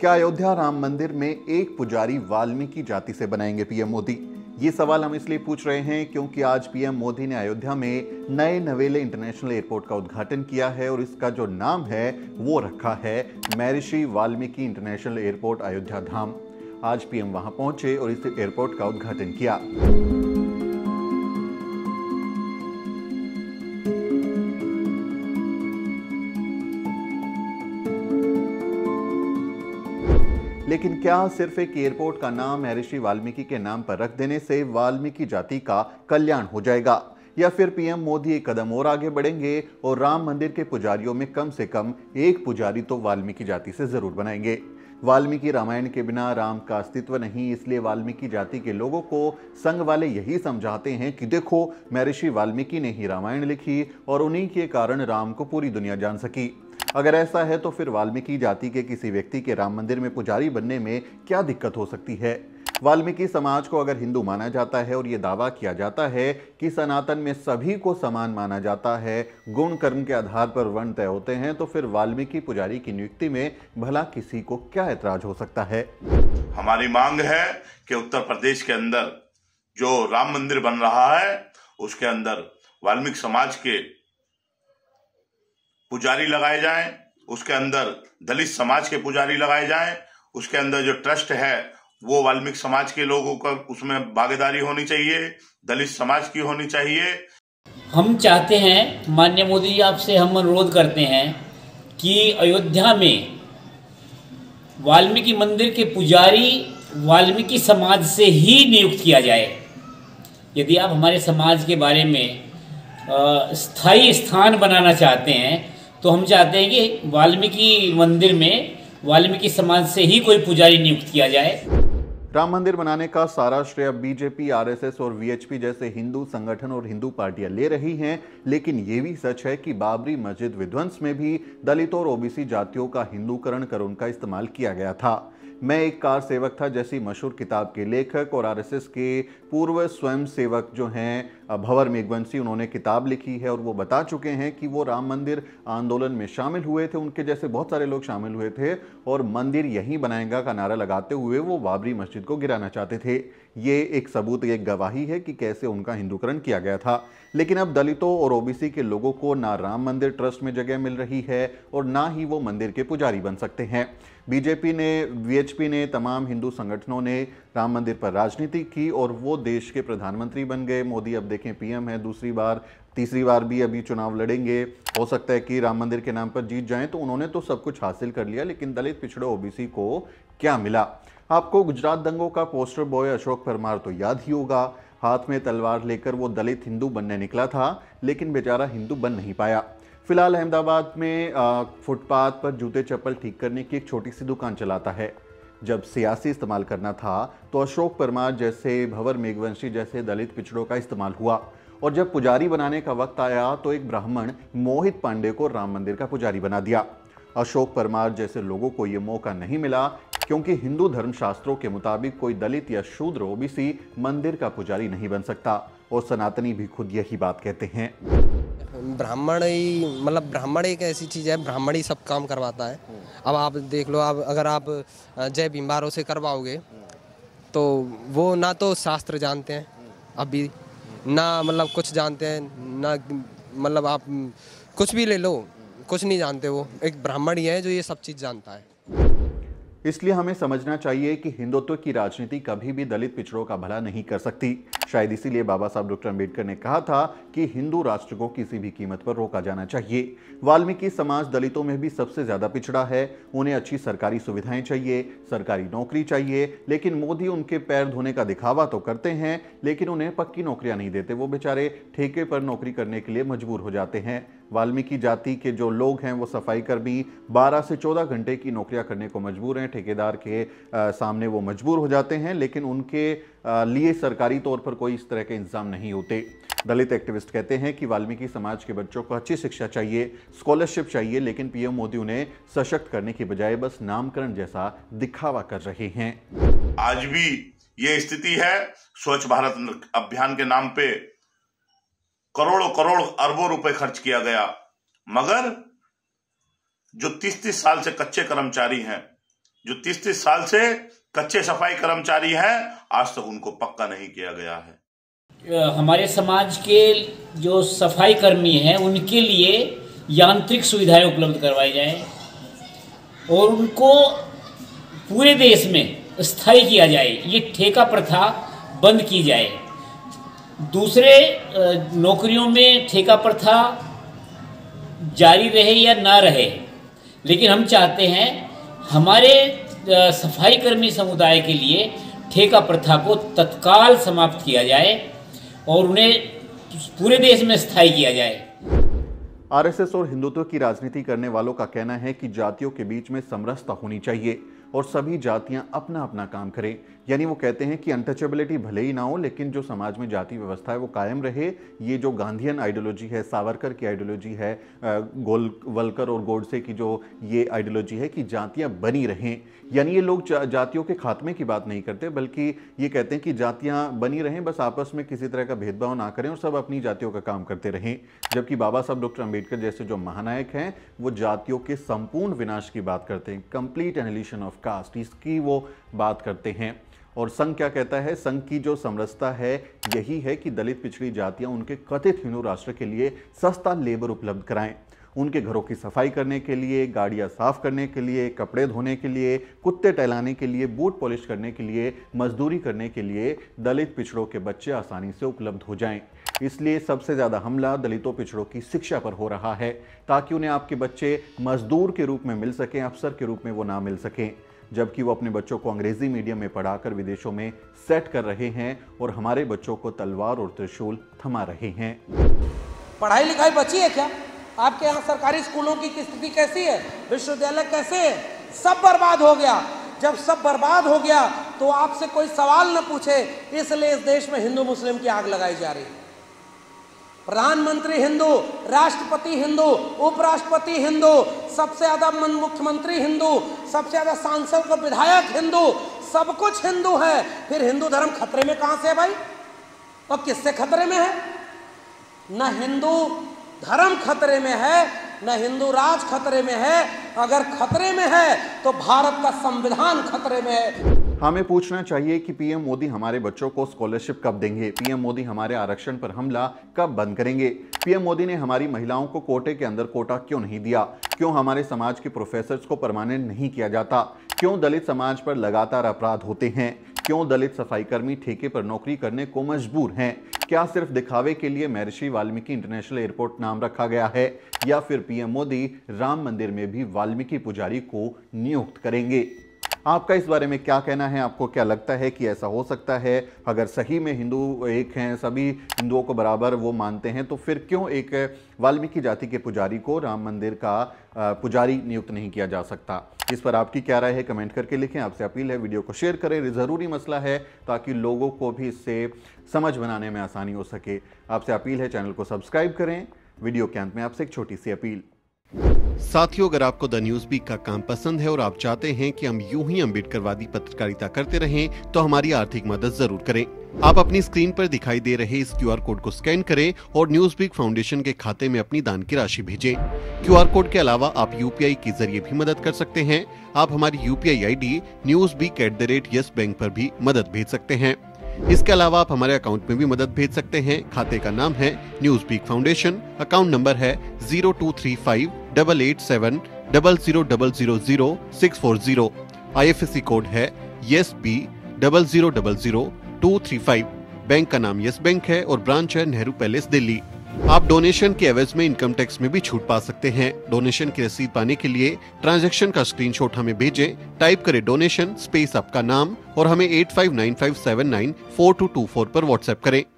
क्या अयोध्या राम मंदिर में एक पुजारी वाल्मीकि जाति से बनाएंगे पीएम मोदी ये सवाल हम इसलिए पूछ रहे हैं क्योंकि आज पीएम मोदी ने अयोध्या में नए नवेले इंटरनेशनल एयरपोर्ट का उद्घाटन किया है और इसका जो नाम है वो रखा है महर्षि वाल्मीकि इंटरनेशनल एयरपोर्ट अयोध्या धाम आज पीएम वहां पहुंचे और इस एयरपोर्ट का उद्घाटन किया क्या सिर्फ एक एयरपोर्ट का नाम महर्षि वाल्मीकि के नाम पर रख देने से वाल्मीकि जाति का कल्याण हो जाएगा या फिर पीएम मोदी एक कदम और आगे बढ़ेंगे और राम मंदिर के पुजारियों में कम से कम एक पुजारी तो वाल्मीकि जाति से जरूर बनाएंगे वाल्मीकि रामायण के बिना राम का अस्तित्व नहीं इसलिए वाल्मीकि जाति के लोगों को संघ वाले यही समझाते हैं कि देखो महर्षि वाल्मीकि ने ही रामायण लिखी और उन्हीं के कारण राम को पूरी दुनिया जान सकी अगर ऐसा है तो फिर वाल्मीकि जाति के किसी व्यक्ति के राम मंदिर में पुजारी बनने में क्या दिक्कत हो सकती है वाल्मीकि समाज को अगर हिंदू माना जाता है और ये दावा किया जाता है कि सनातन में सभी को समान माना जाता है गुण कर्म के आधार पर वर्ण तय होते हैं तो फिर वाल्मीकि पुजारी की नियुक्ति में भला किसी को क्या ऐतराज हो सकता है हमारी मांग है कि उत्तर प्रदेश के अंदर जो राम मंदिर बन रहा है उसके अंदर वाल्मीकि समाज के पुजारी लगाए जाएं उसके अंदर दलित समाज के पुजारी लगाए जाएं उसके अंदर जो ट्रस्ट है वो वाल्मीकि समाज के लोगों का उसमें भागीदारी होनी चाहिए दलित समाज की होनी चाहिए हम चाहते हैं मान्य मोदी जी आपसे हम अनुरोध करते हैं कि अयोध्या में वाल्मीकि मंदिर के पुजारी वाल्मीकि समाज से ही नियुक्त किया जाए यदि आप हमारे समाज के बारे में स्थायी स्थान बनाना चाहते हैं तो हम चाहते हैं कि वाल्मीकि मंदिर में वाल्मीकि समाज से ही कोई पुजारी नियुक्त किया जाए राम मंदिर बनाने का सारा श्रेय बीजेपी आरएसएस और वीएचपी जैसे हिंदू संगठन और हिंदू पार्टियां ले रही हैं लेकिन ये भी सच है कि बाबरी मस्जिद विध्वंस में भी दलितों और ओबीसी जातियों का हिंदूकरण कर उनका इस्तेमाल किया गया था मैं एक कार सेवक था जैसी मशहूर किताब के लेखक और आरएसएस के पूर्व स्वयं सेवक जो हैं भंवर मेघवंशी उन्होंने किताब लिखी है और वो बता चुके हैं कि वो राम मंदिर आंदोलन में शामिल हुए थे उनके जैसे बहुत सारे लोग शामिल हुए थे और मंदिर यहीं बनाएगा का नारा लगाते हुए वो बाबरी मस्जिद को गिराना चाहते थे ये एक सबूत एक गवाही है कि कैसे उनका हिंदूकरण किया गया था लेकिन अब दलितों और ओबीसी के लोगों को ना राम मंदिर ट्रस्ट में जगह मिल रही है और ना ही वो मंदिर के पुजारी बन सकते हैं बीजेपी ने वीएचपी ने तमाम हिंदू संगठनों ने राम मंदिर पर राजनीति की और वो देश के प्रधानमंत्री बन गए मोदी अब देखें पीएम है दूसरी बार तीसरी बार भी अभी चुनाव लड़ेंगे हो सकता है कि राम मंदिर के नाम पर जीत जाएं तो उन्होंने तो सब कुछ हासिल कर लिया लेकिन दलित पिछड़े ओबीसी को क्या मिला आपको गुजरात दंगों का पोस्टर बॉय अशोक परमार तो याद ही होगा हाथ में तलवार लेकर वो दलित हिंदू बनने निकला था लेकिन बेचारा हिंदू बन नहीं पाया फिलहाल अहमदाबाद में फुटपाथ पर जूते चप्पल ठीक करने की एक छोटी सी दुकान चलाता है जब सियासी इस्तेमाल करना था तो अशोक परमार जैसे भवर मेघवंशी जैसे दलित पिछड़ों का इस्तेमाल हुआ और जब पुजारी बनाने का वक्त आया तो एक ब्राह्मण मोहित पांडे को राम मंदिर का पुजारी बना दिया अशोक परमार जैसे लोगों को यह मौका नहीं मिला क्योंकि हिंदू धर्मशास्त्रों के मुताबिक कोई दलित या शूद्र ओबीसी मंदिर का पुजारी नहीं बन सकता और सनातनी भी खुद यही बात कहते हैं ब्राह्मण ही मतलब ब्राह्मण एक ऐसी चीज़ है ब्राह्मण ही सब काम करवाता है अब आप देख लो आप अगर आप जय भीमबारों से करवाओगे तो वो ना तो शास्त्र जानते हैं अभी ना मतलब कुछ जानते हैं ना मतलब आप कुछ भी ले लो कुछ नहीं जानते वो एक ब्राह्मण ही है जो ये सब चीज़ जानता है इसलिए हमें समझना चाहिए कि हिंदुत्व की राजनीति कभी भी दलित पिछड़ों का भला नहीं कर सकती शायद इसीलिए बाबा साहब डॉक्टर अम्बेडकर ने कहा था कि हिंदू राष्ट्र को किसी भी कीमत पर रोका जाना चाहिए वाल्मीकि समाज दलितों में भी सबसे ज्यादा पिछड़ा है उन्हें अच्छी सरकारी सुविधाएं चाहिए सरकारी नौकरी चाहिए लेकिन मोदी उनके पैर धोने का दिखावा तो करते हैं लेकिन उन्हें पक्की नौकरियां नहीं देते वो बेचारे ठेके पर नौकरी करने के लिए मजबूर हो जाते हैं वाल्मीकि जाति के जो लोग हैं वो सफाई कर्मी 12 से 14 घंटे की नौकरियां करने को मजबूर हैं ठेकेदार के आ, सामने वो मजबूर हो जाते हैं लेकिन उनके आ, लिए सरकारी तौर पर कोई इस तरह के इंतजाम नहीं होते दलित एक्टिविस्ट कहते हैं कि वाल्मीकि समाज के बच्चों को अच्छी शिक्षा चाहिए स्कॉलरशिप चाहिए लेकिन पीएम मोदी उन्हें सशक्त करने की बजाय बस नामकरण जैसा दिखावा कर रहे हैं आज भी ये स्थिति है स्वच्छ भारत अभियान के नाम पे करोड़ों करोड़ अरबों रुपए खर्च किया गया मगर जो तीस तीस साल से कच्चे कर्मचारी हैं जो तीस तीस साल से कच्चे सफाई कर्मचारी हैं आज तक उनको पक्का नहीं किया गया है हमारे समाज के जो सफाई कर्मी हैं उनके लिए यांत्रिक सुविधाएं उपलब्ध करवाई जाए और उनको पूरे देश में स्थायी किया जाए ये ठेका प्रथा बंद की जाए दूसरे नौकरियों में ठेका प्रथा जारी रहे या ना रहे लेकिन हम चाहते हैं हमारे सफाईकर्मी समुदाय के लिए ठेका प्रथा को तत्काल समाप्त किया जाए और उन्हें पूरे देश में स्थायी किया जाए आरएसएस और हिंदुत्व की राजनीति करने वालों का कहना है कि जातियों के बीच में समरसता होनी चाहिए और सभी जातियां अपना अपना काम करें यानी वो कहते हैं कि अनटचेबिलिटी भले ही ना हो लेकिन जो समाज में जाति व्यवस्था है वो कायम रहे ये जो गांधीयन आइडियोलॉजी है सावरकर की आइडियोलॉजी है गोल वलकर और गोडसे की जो ये आइडियोलॉजी है कि जातियाँ बनी रहें यानी ये लोग जा, जातियों के खात्मे की बात नहीं करते बल्कि ये कहते हैं कि जातियाँ बनी रहें बस आपस में किसी तरह का भेदभाव ना करें और सब अपनी जातियों का काम करते रहें जबकि बाबा साहब डॉक्टर अम्बेडकर जैसे जो महानायक हैं वो जातियों के संपूर्ण विनाश की बात करते हैं कंप्लीट एनलिशन ऑफ कास्ट इसकी वो बात करते हैं और संघ क्या कहता है संघ की जो समरसता है यही है कि दलित पिछड़ी जातियां उनके कथित हिंदू राष्ट्र के लिए सस्ता लेबर उपलब्ध कराएं उनके घरों की सफाई करने के लिए गाड़ियाँ साफ करने के लिए कपड़े धोने के लिए कुत्ते टहलाने के लिए बूट पॉलिश करने के लिए मजदूरी करने के लिए दलित पिछड़ों के बच्चे आसानी से उपलब्ध हो जाएं इसलिए सबसे ज़्यादा हमला दलितों पिछड़ों की शिक्षा पर हो रहा है ताकि उन्हें आपके बच्चे मजदूर के रूप में मिल सकें अफसर के रूप में वो ना मिल सकें जबकि वो अपने बच्चों को अंग्रेज़ी मीडियम में पढ़ाकर विदेशों में सेट कर रहे हैं और हमारे बच्चों को तलवार और त्रिशूल थमा रहे हैं पढ़ाई लिखाई बची है क्या आपके यहाँ सरकारी स्कूलों की स्थिति कैसी है विश्वविद्यालय कैसे है सब बर्बाद हो गया जब सब बर्बाद हो गया तो आपसे कोई सवाल न पूछे इसलिए इस देश में हिंदू मुस्लिम की आग लगाई जा रही है प्रधानमंत्री हिंदू राष्ट्रपति हिंदू उपराष्ट्रपति हिंदू सबसे ज्यादा मुख्यमंत्री हिंदू सबसे ज्यादा सांसद व विधायक हिंदू सब कुछ हिंदू है फिर हिंदू धर्म खतरे में कहां से है भाई और किससे खतरे में है न हिंदू धर्म खतरे में है न हिंदू राज खतरे में है अगर खतरे में है तो भारत का संविधान खतरे में है हमें पूछना चाहिए कि पीएम मोदी हमारे बच्चों को स्कॉलरशिप कब देंगे पीएम मोदी हमारे आरक्षण पर हमला कब बंद करेंगे पीएम मोदी ने हमारी महिलाओं को कोटे के अंदर कोटा क्यों नहीं दिया क्यों हमारे समाज के प्रोफेसर को परमानेंट नहीं किया जाता क्यों दलित समाज पर लगातार अपराध होते हैं क्यों दलित सफाईकर्मी ठेके पर नौकरी करने को मजबूर हैं क्या सिर्फ दिखावे के लिए महर्षि वाल्मीकि इंटरनेशनल एयरपोर्ट नाम रखा गया है या फिर पीएम मोदी राम मंदिर में भी वाल्मीकि पुजारी को नियुक्त करेंगे आपका इस बारे में क्या कहना है आपको क्या लगता है कि ऐसा हो सकता है अगर सही में हिंदू एक हैं सभी हिंदुओं को बराबर वो मानते हैं तो फिर क्यों एक वाल्मीकि जाति के पुजारी को राम मंदिर का पुजारी नियुक्त नहीं किया जा सकता इस पर आपकी क्या राय है कमेंट करके लिखें आपसे अपील है वीडियो को शेयर करें ज़रूरी मसला है ताकि लोगों को भी इससे समझ बनाने में आसानी हो सके आपसे अपील है चैनल को सब्सक्राइब करें वीडियो के अंत में आपसे एक छोटी सी अपील साथियों अगर आपको द न्यूज बीक का काम पसंद है और आप चाहते हैं कि हम यूं ही अम्बेडकरवादी पत्रकारिता करते रहें तो हमारी आर्थिक मदद जरूर करें आप अपनी स्क्रीन पर दिखाई दे रहे इस क्यूआर कोड को स्कैन करें और न्यूज बीक फाउंडेशन के खाते में अपनी दान की राशि भेजें। क्यूआर कोड के अलावा आप यू के जरिए भी मदद कर सकते हैं आप हमारी U P News Beak at the rate Yes Bank आरोप भी मदद भेज सकते हैं इसके अलावा आप हमारे अकाउंट में भी मदद भेज सकते हैं खाते का नाम है News Beak foundation account number है zero two three five double eight seven double zero double zero zero six four zero I F S C code है Yes B double zero double zero two three five bank का नाम yes bank है और branch है Nehru palace Delhi आप donation के एवज में इनकम टैक्स में भी छूट पा सकते हैं डोनेशन की रसीद पाने के लिए ट्रांजैक्शन का स्क्रीनशॉट हमें भेजें टाइप करें डोनेशन स्पेस आपका नाम और हमें eight five nine five seven nine four two two four पर व्हाट्सएप करें